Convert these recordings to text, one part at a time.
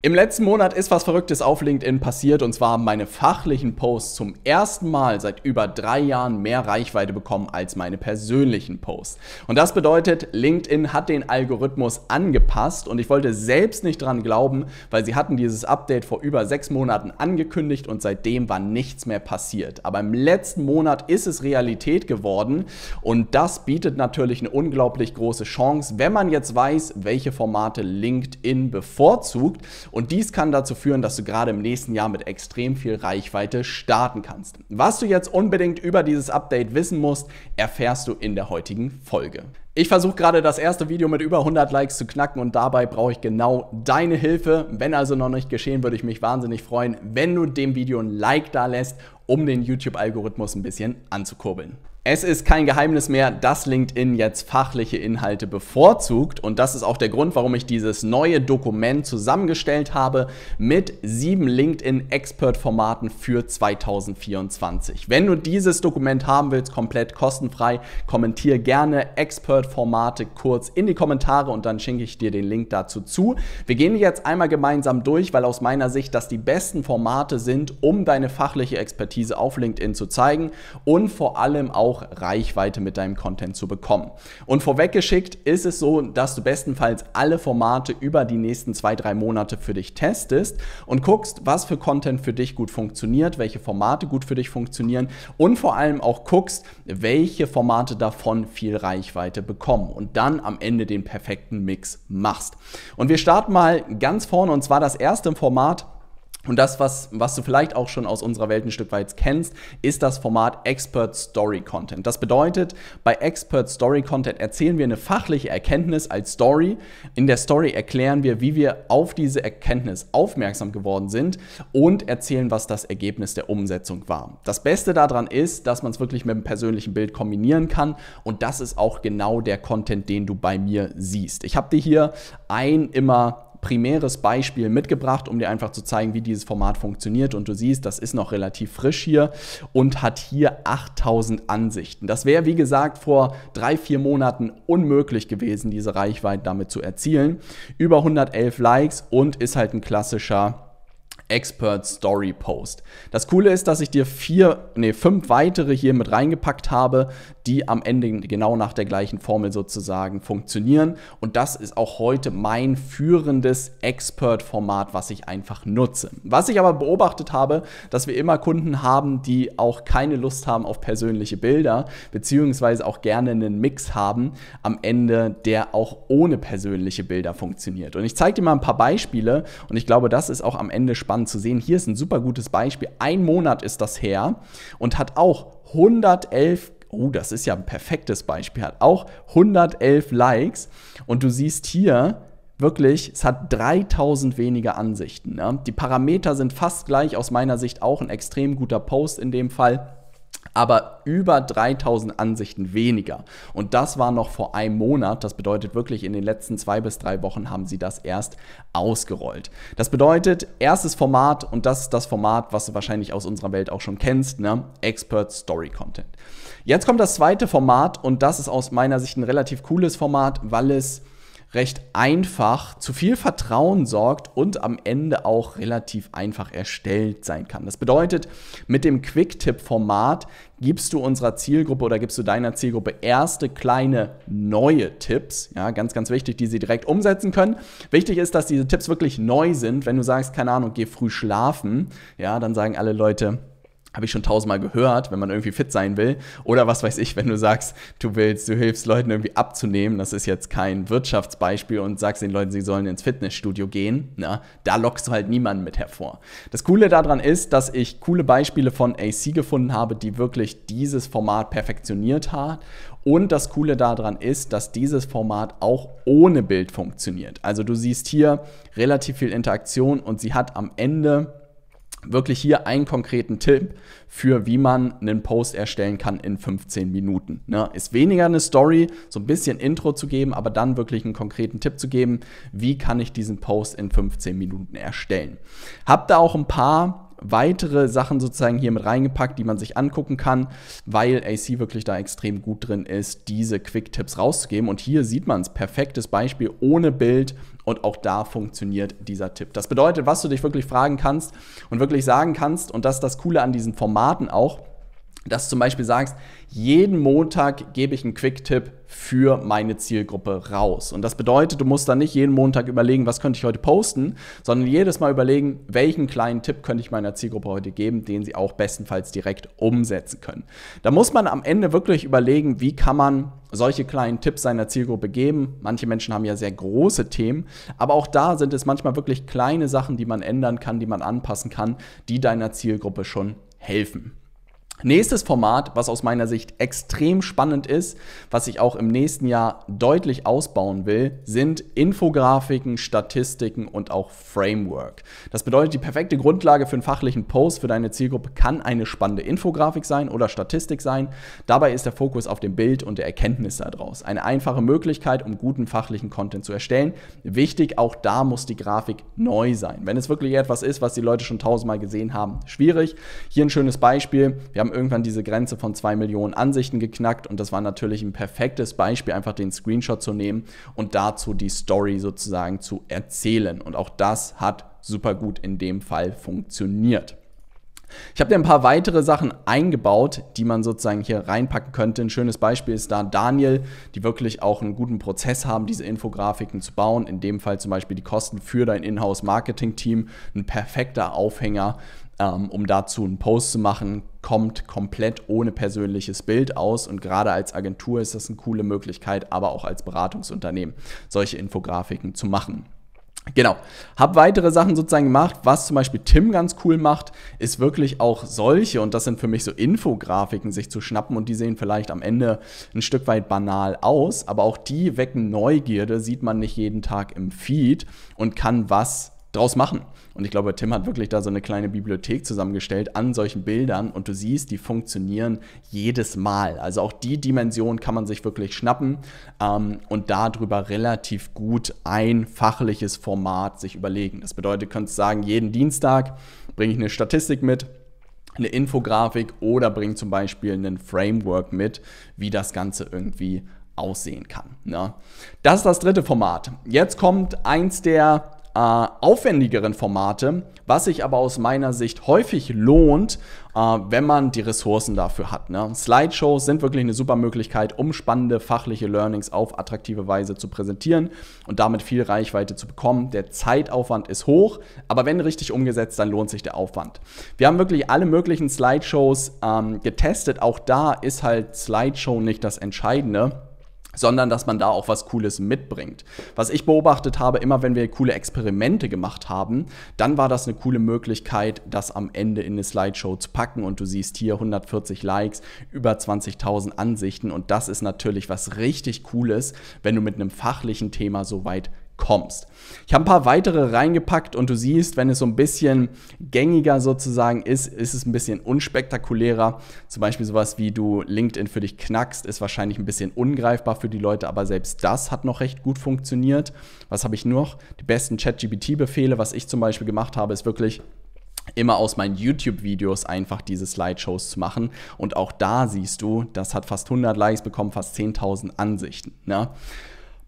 Im letzten Monat ist was Verrücktes auf LinkedIn passiert und zwar haben meine fachlichen Posts zum ersten Mal seit über drei Jahren mehr Reichweite bekommen als meine persönlichen Posts. Und das bedeutet, LinkedIn hat den Algorithmus angepasst und ich wollte selbst nicht dran glauben, weil sie hatten dieses Update vor über sechs Monaten angekündigt und seitdem war nichts mehr passiert. Aber im letzten Monat ist es Realität geworden und das bietet natürlich eine unglaublich große Chance, wenn man jetzt weiß, welche Formate LinkedIn bevorzugt und dies kann dazu führen, dass du gerade im nächsten Jahr mit extrem viel Reichweite starten kannst. Was du jetzt unbedingt über dieses Update wissen musst, erfährst du in der heutigen Folge. Ich versuche gerade das erste Video mit über 100 Likes zu knacken und dabei brauche ich genau deine Hilfe. Wenn also noch nicht geschehen, würde ich mich wahnsinnig freuen, wenn du dem Video ein Like da lässt, um den YouTube-Algorithmus ein bisschen anzukurbeln. Es ist kein Geheimnis mehr, dass LinkedIn jetzt fachliche Inhalte bevorzugt und das ist auch der Grund, warum ich dieses neue Dokument zusammengestellt habe mit sieben LinkedIn Expert Formaten für 2024. Wenn du dieses Dokument haben willst, komplett kostenfrei, kommentiere gerne Expert Formate kurz in die Kommentare und dann schenke ich dir den Link dazu zu. Wir gehen jetzt einmal gemeinsam durch, weil aus meiner Sicht das die besten Formate sind, um deine fachliche Expertise auf LinkedIn zu zeigen und vor allem auch auch Reichweite mit deinem Content zu bekommen. Und vorweggeschickt ist es so, dass du bestenfalls alle Formate über die nächsten zwei, drei Monate für dich testest und guckst, was für Content für dich gut funktioniert, welche Formate gut für dich funktionieren und vor allem auch guckst, welche Formate davon viel Reichweite bekommen und dann am Ende den perfekten Mix machst. Und wir starten mal ganz vorne und zwar das erste Format, und das, was, was du vielleicht auch schon aus unserer Welt ein Stück weit kennst, ist das Format Expert Story Content. Das bedeutet, bei Expert Story Content erzählen wir eine fachliche Erkenntnis als Story. In der Story erklären wir, wie wir auf diese Erkenntnis aufmerksam geworden sind und erzählen, was das Ergebnis der Umsetzung war. Das Beste daran ist, dass man es wirklich mit einem persönlichen Bild kombinieren kann und das ist auch genau der Content, den du bei mir siehst. Ich habe dir hier ein immer primäres Beispiel mitgebracht, um dir einfach zu zeigen, wie dieses Format funktioniert. Und du siehst, das ist noch relativ frisch hier und hat hier 8000 Ansichten. Das wäre, wie gesagt, vor drei, vier Monaten unmöglich gewesen, diese Reichweite damit zu erzielen. Über 111 Likes und ist halt ein klassischer Expert Story Post. Das Coole ist, dass ich dir vier, nee, fünf weitere hier mit reingepackt habe, die am Ende genau nach der gleichen Formel sozusagen funktionieren. Und das ist auch heute mein führendes Expert-Format, was ich einfach nutze. Was ich aber beobachtet habe, dass wir immer Kunden haben, die auch keine Lust haben auf persönliche Bilder, beziehungsweise auch gerne einen Mix haben am Ende, der auch ohne persönliche Bilder funktioniert. Und ich zeige dir mal ein paar Beispiele und ich glaube, das ist auch am Ende spannend zu sehen. Hier ist ein super gutes Beispiel. Ein Monat ist das her und hat auch 111 oh, das ist ja ein perfektes Beispiel, hat auch 111 Likes und du siehst hier, wirklich, es hat 3000 weniger Ansichten. Ne? Die Parameter sind fast gleich, aus meiner Sicht auch ein extrem guter Post in dem Fall aber über 3000 Ansichten weniger. Und das war noch vor einem Monat. Das bedeutet wirklich, in den letzten zwei bis drei Wochen haben sie das erst ausgerollt. Das bedeutet, erstes Format, und das ist das Format, was du wahrscheinlich aus unserer Welt auch schon kennst, ne? Expert Story Content. Jetzt kommt das zweite Format und das ist aus meiner Sicht ein relativ cooles Format, weil es recht einfach zu viel Vertrauen sorgt und am Ende auch relativ einfach erstellt sein kann. Das bedeutet, mit dem Quick-Tipp-Format gibst du unserer Zielgruppe oder gibst du deiner Zielgruppe erste kleine neue Tipps, ja, ganz, ganz wichtig, die sie direkt umsetzen können. Wichtig ist, dass diese Tipps wirklich neu sind. Wenn du sagst, keine Ahnung, geh früh schlafen, ja, dann sagen alle Leute, habe ich schon tausendmal gehört, wenn man irgendwie fit sein will. Oder was weiß ich, wenn du sagst, du willst, du hilfst Leuten irgendwie abzunehmen, das ist jetzt kein Wirtschaftsbeispiel und sagst den Leuten, sie sollen ins Fitnessstudio gehen, na, da lockst du halt niemanden mit hervor. Das Coole daran ist, dass ich coole Beispiele von AC gefunden habe, die wirklich dieses Format perfektioniert hat und das Coole daran ist, dass dieses Format auch ohne Bild funktioniert. Also du siehst hier relativ viel Interaktion und sie hat am Ende wirklich hier einen konkreten Tipp für, wie man einen Post erstellen kann in 15 Minuten. Ne? Ist weniger eine Story, so ein bisschen Intro zu geben, aber dann wirklich einen konkreten Tipp zu geben, wie kann ich diesen Post in 15 Minuten erstellen. Hab da auch ein paar weitere Sachen sozusagen hier mit reingepackt, die man sich angucken kann, weil AC wirklich da extrem gut drin ist, diese Quick-Tipps rauszugeben. Und hier sieht man es, perfektes Beispiel ohne Bild und auch da funktioniert dieser Tipp. Das bedeutet, was du dich wirklich fragen kannst und wirklich sagen kannst, und das ist das Coole an diesen Formaten auch, dass du zum Beispiel sagst, jeden Montag gebe ich einen Quick-Tipp für meine Zielgruppe raus. Und das bedeutet, du musst dann nicht jeden Montag überlegen, was könnte ich heute posten, sondern jedes Mal überlegen, welchen kleinen Tipp könnte ich meiner Zielgruppe heute geben, den sie auch bestenfalls direkt umsetzen können. Da muss man am Ende wirklich überlegen, wie kann man solche kleinen Tipps seiner Zielgruppe geben. Manche Menschen haben ja sehr große Themen, aber auch da sind es manchmal wirklich kleine Sachen, die man ändern kann, die man anpassen kann, die deiner Zielgruppe schon helfen. Nächstes Format, was aus meiner Sicht extrem spannend ist, was ich auch im nächsten Jahr deutlich ausbauen will, sind Infografiken, Statistiken und auch Framework. Das bedeutet, die perfekte Grundlage für einen fachlichen Post für deine Zielgruppe kann eine spannende Infografik sein oder Statistik sein. Dabei ist der Fokus auf dem Bild und der Erkenntnis daraus. Eine einfache Möglichkeit, um guten fachlichen Content zu erstellen. Wichtig, auch da muss die Grafik neu sein. Wenn es wirklich etwas ist, was die Leute schon tausendmal gesehen haben, schwierig. Hier ein schönes Beispiel. Wir haben haben irgendwann diese Grenze von zwei Millionen Ansichten geknackt und das war natürlich ein perfektes Beispiel, einfach den Screenshot zu nehmen und dazu die Story sozusagen zu erzählen. Und auch das hat super gut in dem Fall funktioniert. Ich habe dir ein paar weitere Sachen eingebaut, die man sozusagen hier reinpacken könnte. Ein schönes Beispiel ist da Daniel, die wirklich auch einen guten Prozess haben, diese Infografiken zu bauen. In dem Fall zum Beispiel die Kosten für dein Inhouse-Marketing-Team. Ein perfekter Aufhänger, ähm, um dazu einen Post zu machen, kommt komplett ohne persönliches Bild aus. Und gerade als Agentur ist das eine coole Möglichkeit, aber auch als Beratungsunternehmen solche Infografiken zu machen. Genau. Hab weitere Sachen sozusagen gemacht. Was zum Beispiel Tim ganz cool macht, ist wirklich auch solche, und das sind für mich so Infografiken, sich zu schnappen und die sehen vielleicht am Ende ein Stück weit banal aus, aber auch die wecken Neugierde, sieht man nicht jeden Tag im Feed und kann was draus machen. Und ich glaube, Tim hat wirklich da so eine kleine Bibliothek zusammengestellt an solchen Bildern und du siehst, die funktionieren jedes Mal. Also auch die Dimension kann man sich wirklich schnappen ähm, und darüber relativ gut ein fachliches Format sich überlegen. Das bedeutet, du könntest sagen, jeden Dienstag bringe ich eine Statistik mit, eine Infografik oder bringe zum Beispiel einen Framework mit, wie das Ganze irgendwie aussehen kann. Ne? Das ist das dritte Format. Jetzt kommt eins der äh, aufwendigeren Formate, was sich aber aus meiner Sicht häufig lohnt, äh, wenn man die Ressourcen dafür hat. Ne? Slideshows sind wirklich eine super Möglichkeit, um spannende fachliche Learnings auf attraktive Weise zu präsentieren und damit viel Reichweite zu bekommen. Der Zeitaufwand ist hoch, aber wenn richtig umgesetzt, dann lohnt sich der Aufwand. Wir haben wirklich alle möglichen Slideshows ähm, getestet. Auch da ist halt Slideshow nicht das Entscheidende sondern dass man da auch was Cooles mitbringt. Was ich beobachtet habe, immer wenn wir coole Experimente gemacht haben, dann war das eine coole Möglichkeit, das am Ende in eine Slideshow zu packen und du siehst hier 140 Likes, über 20.000 Ansichten und das ist natürlich was richtig Cooles, wenn du mit einem fachlichen Thema so weit kommst. Ich habe ein paar weitere reingepackt und du siehst, wenn es so ein bisschen gängiger sozusagen ist, ist es ein bisschen unspektakulärer. Zum Beispiel sowas wie du LinkedIn für dich knackst, ist wahrscheinlich ein bisschen ungreifbar für die Leute, aber selbst das hat noch recht gut funktioniert. Was habe ich noch? Die besten ChatGPT-Befehle, was ich zum Beispiel gemacht habe, ist wirklich immer aus meinen YouTube-Videos einfach diese Slideshows zu machen. Und auch da siehst du, das hat fast 100 Likes bekommen, fast 10.000 Ansichten. Ne?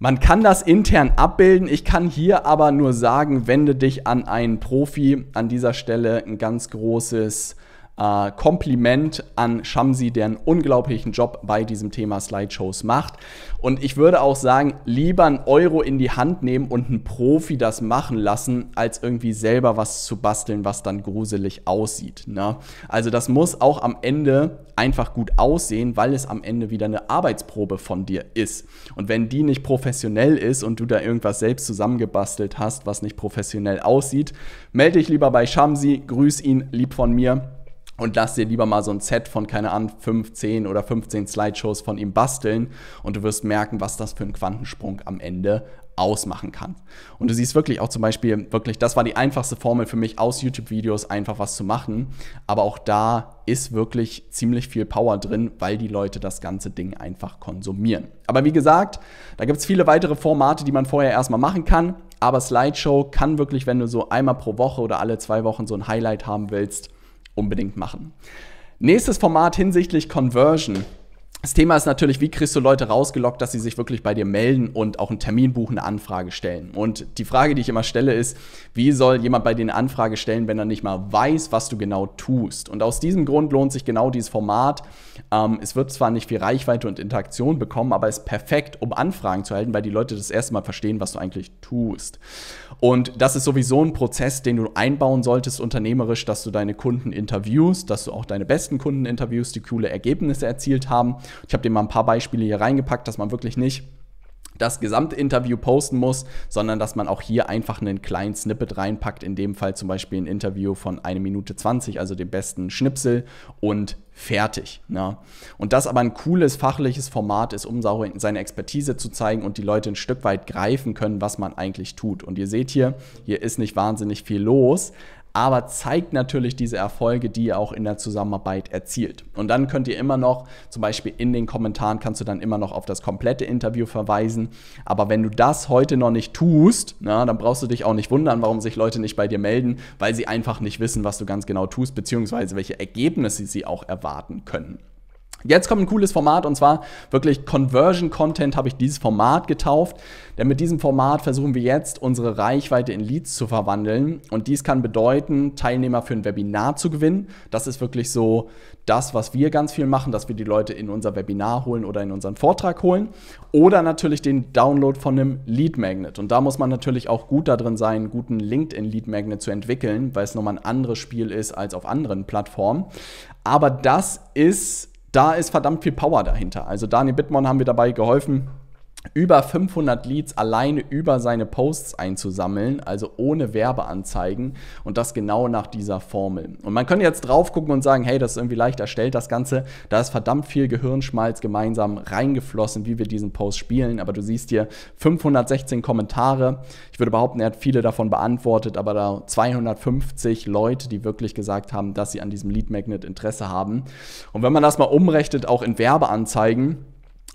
Man kann das intern abbilden. Ich kann hier aber nur sagen, wende dich an einen Profi. An dieser Stelle ein ganz großes äh, Kompliment an Shamsi, der einen unglaublichen Job bei diesem Thema Slideshows macht. Und ich würde auch sagen, lieber einen Euro in die Hand nehmen und einen Profi das machen lassen, als irgendwie selber was zu basteln, was dann gruselig aussieht. Ne? Also das muss auch am Ende einfach gut aussehen, weil es am Ende wieder eine Arbeitsprobe von dir ist. Und wenn die nicht professionell ist und du da irgendwas selbst zusammengebastelt hast, was nicht professionell aussieht, melde dich lieber bei Shamsi, grüß ihn lieb von mir und lass dir lieber mal so ein Set von, keine Ahnung, 15 oder 15 Slideshows von ihm basteln und du wirst merken, was das für ein Quantensprung am Ende ausmachen kann. Und du siehst wirklich auch zum Beispiel, wirklich, das war die einfachste Formel für mich, aus YouTube-Videos einfach was zu machen. Aber auch da ist wirklich ziemlich viel Power drin, weil die Leute das ganze Ding einfach konsumieren. Aber wie gesagt, da gibt es viele weitere Formate, die man vorher erstmal machen kann. Aber Slideshow kann wirklich, wenn du so einmal pro Woche oder alle zwei Wochen so ein Highlight haben willst, unbedingt machen. Nächstes Format hinsichtlich Conversion das Thema ist natürlich, wie kriegst du Leute rausgelockt, dass sie sich wirklich bei dir melden und auch einen Termin buchen, eine Anfrage stellen. Und die Frage, die ich immer stelle, ist, wie soll jemand bei dir eine Anfrage stellen, wenn er nicht mal weiß, was du genau tust? Und aus diesem Grund lohnt sich genau dieses Format. Ähm, es wird zwar nicht viel Reichweite und Interaktion bekommen, aber es ist perfekt, um Anfragen zu halten, weil die Leute das erste Mal verstehen, was du eigentlich tust. Und das ist sowieso ein Prozess, den du einbauen solltest unternehmerisch, dass du deine Kunden interviewst, dass du auch deine besten Kunden interviewst, die coole Ergebnisse erzielt haben. Ich habe dir mal ein paar Beispiele hier reingepackt, dass man wirklich nicht das gesamte Interview posten muss, sondern dass man auch hier einfach einen kleinen Snippet reinpackt, in dem Fall zum Beispiel ein Interview von 1 Minute 20, also den besten Schnipsel und fertig. Ne? Und das aber ein cooles fachliches Format ist, um seine Expertise zu zeigen und die Leute ein Stück weit greifen können, was man eigentlich tut. Und ihr seht hier, hier ist nicht wahnsinnig viel los, aber zeigt natürlich diese Erfolge, die ihr auch in der Zusammenarbeit erzielt. Und dann könnt ihr immer noch, zum Beispiel in den Kommentaren kannst du dann immer noch auf das komplette Interview verweisen. Aber wenn du das heute noch nicht tust, na, dann brauchst du dich auch nicht wundern, warum sich Leute nicht bei dir melden, weil sie einfach nicht wissen, was du ganz genau tust, beziehungsweise welche Ergebnisse sie auch erwarten können. Jetzt kommt ein cooles Format und zwar wirklich Conversion Content habe ich dieses Format getauft. Denn mit diesem Format versuchen wir jetzt unsere Reichweite in Leads zu verwandeln. Und dies kann bedeuten, Teilnehmer für ein Webinar zu gewinnen. Das ist wirklich so das, was wir ganz viel machen, dass wir die Leute in unser Webinar holen oder in unseren Vortrag holen. Oder natürlich den Download von einem Lead Magnet. Und da muss man natürlich auch gut darin sein, einen guten LinkedIn Lead Magnet zu entwickeln, weil es nochmal ein anderes Spiel ist als auf anderen Plattformen. Aber das ist da ist verdammt viel Power dahinter. Also Daniel Bittmann haben wir dabei geholfen, über 500 Leads alleine über seine Posts einzusammeln, also ohne Werbeanzeigen und das genau nach dieser Formel. Und man könnte jetzt drauf gucken und sagen, hey, das ist irgendwie leicht erstellt, das Ganze. Da ist verdammt viel Gehirnschmalz gemeinsam reingeflossen, wie wir diesen Post spielen. Aber du siehst hier 516 Kommentare. Ich würde behaupten, er hat viele davon beantwortet, aber da 250 Leute, die wirklich gesagt haben, dass sie an diesem Lead Magnet Interesse haben. Und wenn man das mal umrechnet, auch in Werbeanzeigen,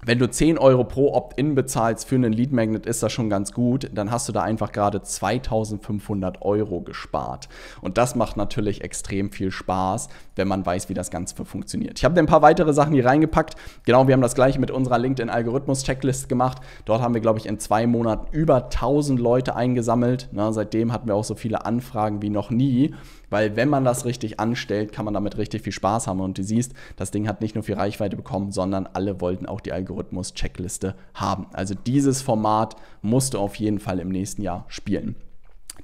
wenn du 10 Euro pro Opt-in bezahlst für einen Lead Magnet, ist das schon ganz gut. Dann hast du da einfach gerade 2500 Euro gespart. Und das macht natürlich extrem viel Spaß, wenn man weiß, wie das Ganze funktioniert. Ich habe ein paar weitere Sachen hier reingepackt. Genau, wir haben das gleiche mit unserer LinkedIn-Algorithmus-Checklist gemacht. Dort haben wir, glaube ich, in zwei Monaten über 1000 Leute eingesammelt. Na, seitdem hatten wir auch so viele Anfragen wie noch nie. Weil wenn man das richtig anstellt, kann man damit richtig viel Spaß haben. Und du siehst, das Ding hat nicht nur viel Reichweite bekommen, sondern alle wollten auch die Algorithmus-Checkliste haben. Also dieses Format musst du auf jeden Fall im nächsten Jahr spielen.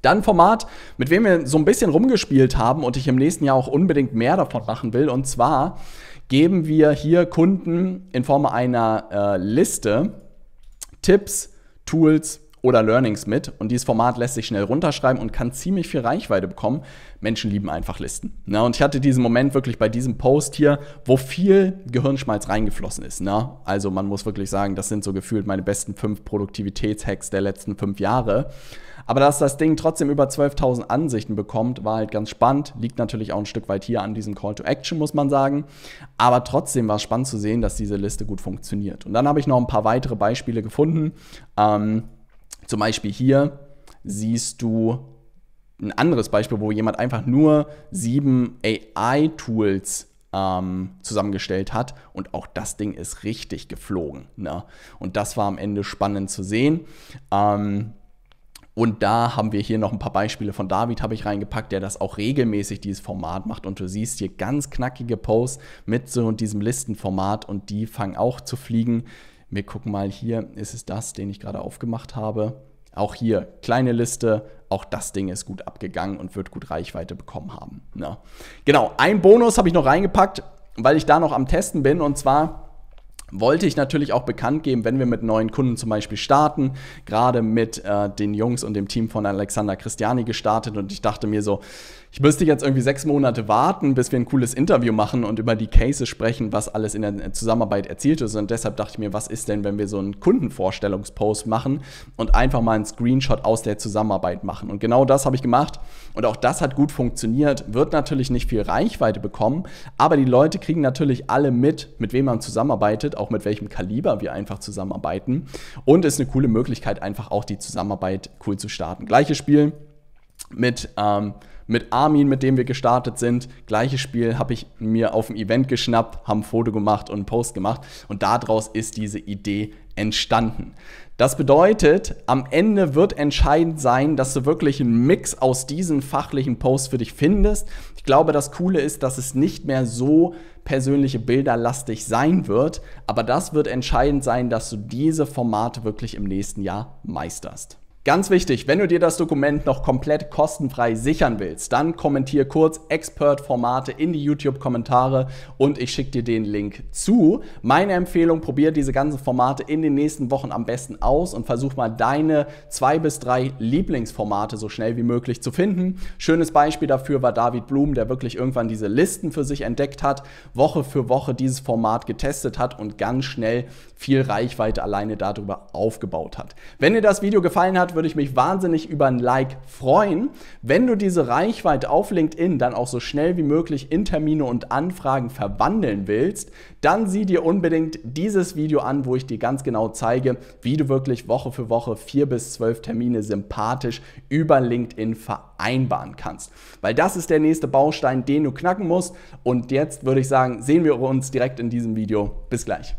Dann Format, mit dem wir so ein bisschen rumgespielt haben und ich im nächsten Jahr auch unbedingt mehr davon machen will. Und zwar geben wir hier Kunden in Form einer äh, Liste Tipps, Tools, oder Learnings mit. Und dieses Format lässt sich schnell runterschreiben und kann ziemlich viel Reichweite bekommen. Menschen lieben einfach Listen. Na, und ich hatte diesen Moment wirklich bei diesem Post hier, wo viel Gehirnschmalz reingeflossen ist. Na? Also man muss wirklich sagen, das sind so gefühlt meine besten fünf Produktivitätshacks der letzten fünf Jahre. Aber dass das Ding trotzdem über 12.000 Ansichten bekommt, war halt ganz spannend. Liegt natürlich auch ein Stück weit hier an diesem Call to Action, muss man sagen. Aber trotzdem war es spannend zu sehen, dass diese Liste gut funktioniert. Und dann habe ich noch ein paar weitere Beispiele gefunden. Ähm, zum Beispiel hier siehst du ein anderes Beispiel, wo jemand einfach nur sieben AI-Tools ähm, zusammengestellt hat und auch das Ding ist richtig geflogen. Ne? Und das war am Ende spannend zu sehen. Ähm, und da haben wir hier noch ein paar Beispiele von David, habe ich reingepackt, der das auch regelmäßig dieses Format macht. Und du siehst hier ganz knackige Posts mit so diesem Listenformat und die fangen auch zu fliegen. Wir gucken mal hier, ist es das, den ich gerade aufgemacht habe? Auch hier, kleine Liste, auch das Ding ist gut abgegangen und wird gut Reichweite bekommen haben. Ja. Ne? Genau, ein Bonus habe ich noch reingepackt, weil ich da noch am Testen bin und zwar wollte ich natürlich auch bekannt geben, wenn wir mit neuen Kunden zum Beispiel starten, gerade mit äh, den Jungs und dem Team von Alexander Christiani gestartet und ich dachte mir so, ich müsste jetzt irgendwie sechs Monate warten, bis wir ein cooles Interview machen und über die Cases sprechen, was alles in der Zusammenarbeit erzielt ist. Und deshalb dachte ich mir, was ist denn, wenn wir so einen Kundenvorstellungspost machen und einfach mal einen Screenshot aus der Zusammenarbeit machen? Und genau das habe ich gemacht und auch das hat gut funktioniert. Wird natürlich nicht viel Reichweite bekommen, aber die Leute kriegen natürlich alle mit, mit wem man zusammenarbeitet, auch mit welchem Kaliber wir einfach zusammenarbeiten. Und ist eine coole Möglichkeit, einfach auch die Zusammenarbeit cool zu starten. Gleiches Spiel mit ähm, mit Armin, mit dem wir gestartet sind. Gleiches Spiel habe ich mir auf dem Event geschnappt, haben ein Foto gemacht und einen Post gemacht und daraus ist diese Idee entstanden. Das bedeutet, am Ende wird entscheidend sein, dass du wirklich einen Mix aus diesen fachlichen Posts für dich findest. Ich glaube, das Coole ist, dass es nicht mehr so persönliche Bilder lastig sein wird, aber das wird entscheidend sein, dass du diese Formate wirklich im nächsten Jahr meisterst. Ganz wichtig, wenn du dir das Dokument noch komplett kostenfrei sichern willst, dann kommentier kurz Expert-Formate in die YouTube-Kommentare und ich schicke dir den Link zu. Meine Empfehlung, probier diese ganzen Formate in den nächsten Wochen am besten aus und versuch mal deine zwei bis drei Lieblingsformate so schnell wie möglich zu finden. Schönes Beispiel dafür war David Blum, der wirklich irgendwann diese Listen für sich entdeckt hat, Woche für Woche dieses Format getestet hat und ganz schnell viel Reichweite alleine darüber aufgebaut hat. Wenn dir das Video gefallen hat, würde ich mich wahnsinnig über ein Like freuen. Wenn du diese Reichweite auf LinkedIn dann auch so schnell wie möglich in Termine und Anfragen verwandeln willst, dann sieh dir unbedingt dieses Video an, wo ich dir ganz genau zeige, wie du wirklich Woche für Woche vier bis zwölf Termine sympathisch über LinkedIn vereinbaren kannst. Weil das ist der nächste Baustein, den du knacken musst. Und jetzt würde ich sagen, sehen wir uns direkt in diesem Video. Bis gleich.